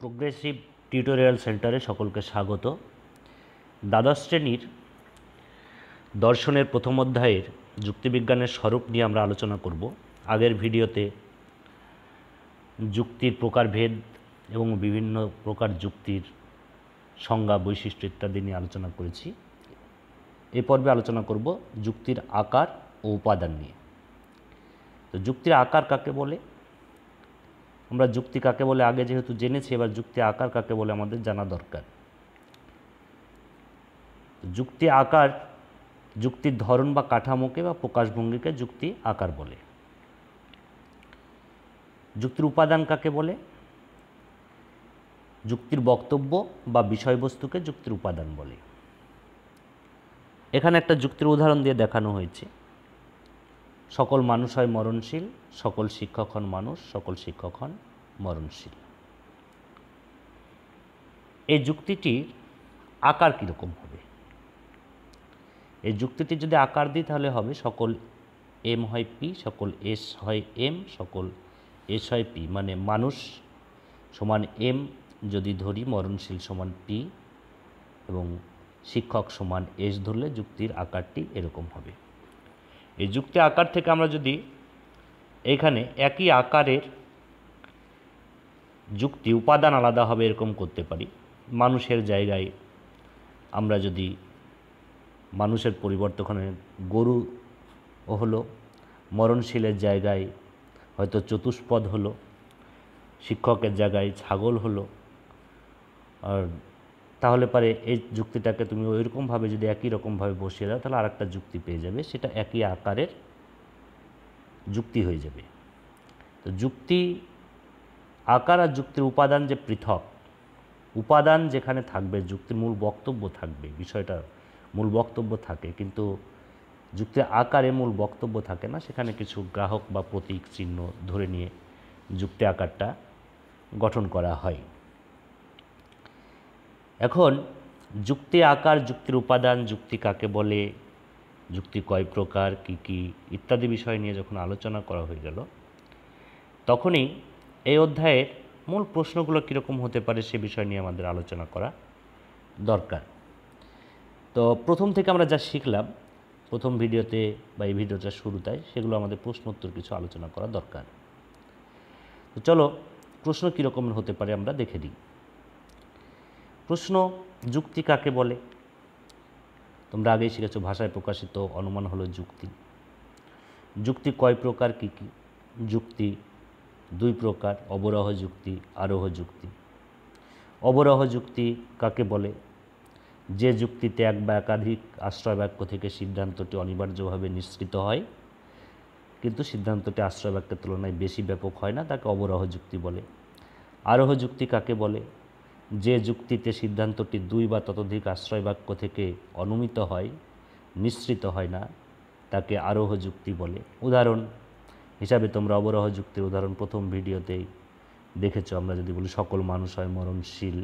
progressive tutorial সেন্টারে সকলকে স্বাগত দ্বাদশ শ্রেণীর দর্শনের প্রথম অধ্যায়ের যুক্তিবিজ্ঞানের স্বরূপ নিয়ে আমরা আলোচনা করব আগের ভিডিওতে যুক্তির প্রকারভেদ এবং বিভিন্ন প্রকার যুক্তির সংজ্ঞা বৈশিষ্ট্য ইত্যাদি নিয়ে আলোচনা করেছি এ পর্বে আলোচনা করব যুক্তির আকার ও উপাদান নিয়ে তো যুক্তির আকার কাকে বলে আমরা যুক্তি কাকে বলে আগে যেহেতু জেনেছি এবার যুক্তি আকার কাকে বলে আমাদের জানা দরকার যুক্তি আকার যুক্তির ধরন বা কাঠামোকে বা প্রকাশভঙ্গিকে যুক্তি আকার বলে যুক্তির উপাদান কাকে বলে যুক্তির বক্তব্য বা বিষয়বস্তুকে যুক্তির উপাদান বলে এখানে একটা যুক্তির উদাহরণ দিয়ে দেখানো হয়েছে সকল মানুষ হয় মরণশীল সকল শিক্ষক হন মানুষ সকল শিক্ষক হন মরণশীল এই যুক্তিটির আকার কীরকম হবে এই যুক্তিটি যদি আকার দিই তাহলে হবে সকল এম হয় পি সকল এস হয় এম সকল এস হয় পি মানে মানুষ সমান এম যদি ধরি মরণশীল সমান পি এবং শিক্ষক সমান এস ধরলে যুক্তির আকারটি এরকম হবে এই যুক্তি আকার থেকে আমরা যদি এখানে একই আকারের যুক্তি উপাদান আলাদা হবে এরকম করতে পারি মানুষের জায়গায় আমরা যদি মানুষের পরিবর্তনে গরু হলো মরণশীলের জায়গায় হয়তো চতুষ্পদ হলো শিক্ষকের জায়গায় ছাগল হলো আর তাহলে পারে এই যুক্তিটাকে তুমি ওই রকমভাবে যদি একই রকমভাবে বসিয়ে দাও তাহলে আরেকটা যুক্তি পেয়ে যাবে সেটা একই আকারের যুক্তি হয়ে যাবে তো যুক্তি আকার আর যুক্তির উপাদান যে পৃথক উপাদান যেখানে থাকবে যুক্তির মূল বক্তব্য থাকবে বিষয়টার মূল বক্তব্য থাকে কিন্তু যুক্তির আকারে মূল বক্তব্য থাকে না সেখানে কিছু গ্রাহক বা প্রতীক চিহ্ন ধরে নিয়ে যুক্তি আকারটা গঠন করা হয় এখন যুক্তি আকার যুক্তির উপাদান যুক্তি কাকে বলে যুক্তি কয় প্রকার কি কি ইত্যাদি বিষয় নিয়ে যখন আলোচনা করা হয়ে গেল তখনই এই অধ্যায়ের মূল প্রশ্নগুলো কীরকম হতে পারে সে বিষয় নিয়ে আমাদের আলোচনা করা দরকার তো প্রথম থেকে আমরা যা শিখলাম প্রথম ভিডিওতে বা এই ভিডিওটা তাই সেগুলো আমাদের প্রশ্নোত্তর কিছু আলোচনা করা দরকার তো চলো প্রশ্ন কীরকম হতে পারে আমরা দেখে দিই প্রশ্ন যুক্তি কাকে বলে তোমরা আগেই শিখেছো ভাষায় প্রকাশিত অনুমান হলো যুক্তি যুক্তি কয় প্রকার কি কি যুক্তি দুই প্রকার অবরহ যুক্তি আরোহ যুক্তি অবরহ যুক্তি কাকে বলে যে যুক্তিতে এক বা একাধিক আশ্রয় বাক্য থেকে সিদ্ধান্তটি অনিবার্যভাবে নিঃসৃত হয় কিন্তু সিদ্ধান্তটি আশ্রয় বাক্যের তুলনায় বেশি ব্যাপক হয় না তাকে অবরহ যুক্তি বলে আরোহ যুক্তি কাকে বলে যে যুক্তিতে সিদ্ধান্তটি দুই বা ততোধিক আশ্রয় বাক্য থেকে অনুমিত হয় নিঃসৃত হয় না তাকে আরোহ যুক্তি বলে উদাহরণ হিসাবে তোমরা অবরহ যুক্তির উদাহরণ প্রথম ভিডিওতেই দেখেছ আমরা যদি বলি সকল মানুষ হয় মরণশীল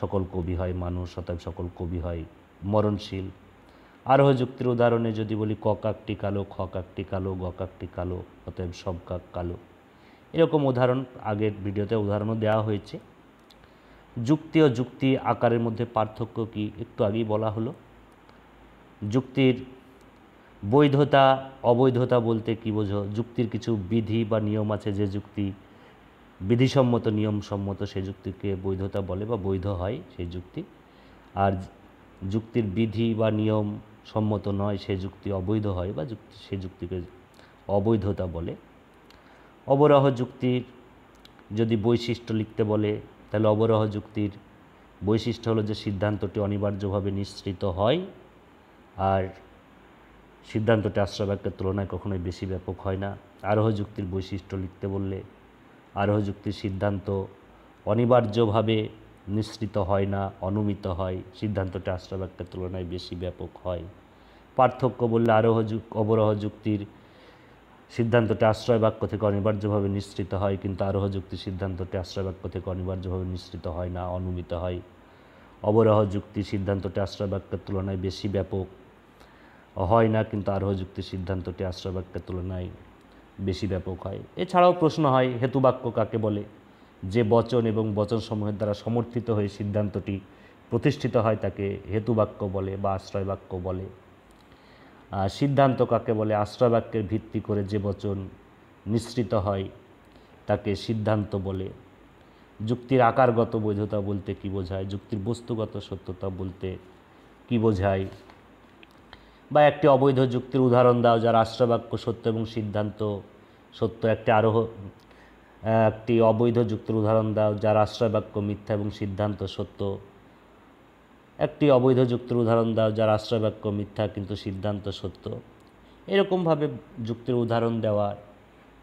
সকল কবি হয় মানুষ অতএব সকল কবি হয় মরণশীল আরোহ যুক্তির উদাহরণে যদি বলি ক কাকটি কালো খ কাকটি কালো গ কাকটি কালো অতএব সব কাক কালো এরকম উদাহরণ আগের ভিডিওতে উদাহরণও দেওয়া হয়েছে যুক্তি ও যুক্তি আকারের মধ্যে পার্থক্য কি একটু আগেই বলা হলো যুক্তির বৈধতা অবৈধতা বলতে কি বোঝো যুক্তির কিছু বিধি বা নিয়ম আছে যে যুক্তি বিধিসম্মত নিয়মসম্মত সে যুক্তিকে বৈধতা বলে বা বৈধ হয় সেই যুক্তি আর যুক্তির বিধি বা নিয়ম সম্মত নয় সে যুক্তি অবৈধ হয় বা যুক্তি সে যুক্তিকে অবৈধতা বলে অবরহ যুক্তির যদি বৈশিষ্ট্য লিখতে বলে তাহলে অবরহ যুক্তির বৈশিষ্ট্য হলো যে সিদ্ধান্তটি অনিবার্যভাবে নিঃসৃত হয় আর সিদ্ধান্তটি আশ্রয়বাক্যের তুলনায় কখনোই বেশি ব্যাপক হয় না আরোহ যুক্তির বৈশিষ্ট্য লিখতে বললে আরোহ যুক্তির সিদ্ধান্ত অনিবার্যভাবে নিঃসৃত হয় না অনুমিত হয় সিদ্ধান্তটি আশ্রয়বাক্যের তুলনায় বেশি ব্যাপক হয় পার্থক্য বললে আরোহ অবরোহ যুক্তির সিদ্ধান্তটি আশ্রয় বাক্য থেকে অনিবার্যভাবে নিঃসৃত হয় কিন্তু আরোহ যুক্তির সিদ্ধান্তটি আশ্রয় বাক্য থেকে অনিবার্যভাবে নিঃসৃত হয় না অনুমিত হয় অবরহ যুক্তি সিদ্ধান্তটি আশ্রয় বাক্যের তুলনায় বেশি ব্যাপক হয় না কিন্তু আরোহ যুক্তির সিদ্ধান্তটি আশ্রয়বাক্যের তুলনায় বেশি ব্যাপক হয় এছাড়াও প্রশ্ন হয় হেতুবাক্য কাকে বলে যে বচন এবং বচনসমূহের দ্বারা সমর্থিত হয়ে সিদ্ধান্তটি প্রতিষ্ঠিত হয় তাকে হেতুবাক্য বলে বা আশ্রয়বাক্য বলে সিদ্ধান্ত কাকে বলে আশ্রয়বাক্যের ভিত্তি করে যে বচন মিশ্রিত হয় তাকে সিদ্ধান্ত বলে যুক্তির আকারগত বৈধতা বলতে কি বোঝায় যুক্তির বস্তুগত সত্যতা বলতে কি বোঝায় বা একটি অবৈধ যুক্তির উদাহরণ দাও যার রাষ্ট্রবাক্য সত্য এবং সিদ্ধান্ত সত্য একটি আরোহ একটি অবৈধ যুক্তির উদাহরণ দাও যার রাষ্ট্রবাক্য মিথ্যা এবং সিদ্ধান্ত সত্য একটি অবৈধ যুক্তির উদাহরণ দাও যার রাষ্ট্রবাক্য মিথ্যা কিন্তু সিদ্ধান্ত সত্য এরকমভাবে যুক্তির উদাহরণ দেওয়া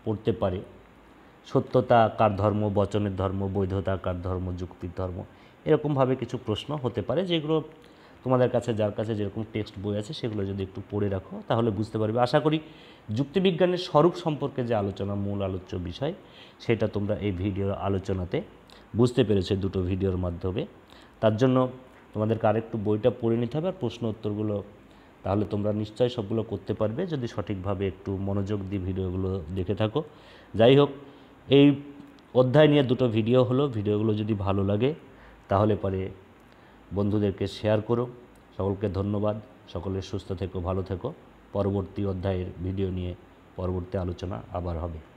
পড়তে পারে সত্যতা কার ধর্ম বচনের ধর্ম বৈধতা কার ধর্ম যুক্তির ধর্ম এরকমভাবে কিছু প্রশ্ন হতে পারে যেগুলো তোমাদের কাছে যার কাছে যেরকম টেক্সট বই আছে সেগুলো যদি একটু পড়ে রাখো তাহলে বুঝতে পারবে আশা করি যুক্তিবিজ্ঞানের স্বরূপ সম্পর্কে যে আলোচনা মূল আলোচ্য বিষয় সেটা তোমরা এই ভিডিওর আলোচনাতে বুঝতে পেরেছো দুটো ভিডিওর মাধ্যমে তার জন্য তোমাদেরকে আরেকটু বইটা পড়ে নিতে হবে আর প্রশ্ন উত্তরগুলো তাহলে তোমরা নিশ্চয় সবগুলো করতে পারবে যদি সঠিকভাবে একটু মনোযোগ দিয়ে ভিডিওগুলো দেখে থাকো যাই হোক এই অধ্যায় নিয়ে দুটো ভিডিও হলো ভিডিওগুলো যদি ভালো লাগে তাহলে পরে বন্ধুদেরকে শেয়ার করো সকলকে ধন্যবাদ সকলে সুস্থ থেকো ভালো থেকো পরবর্তী অধ্যায়ের ভিডিও নিয়ে পরবর্তী আলোচনা আবার হবে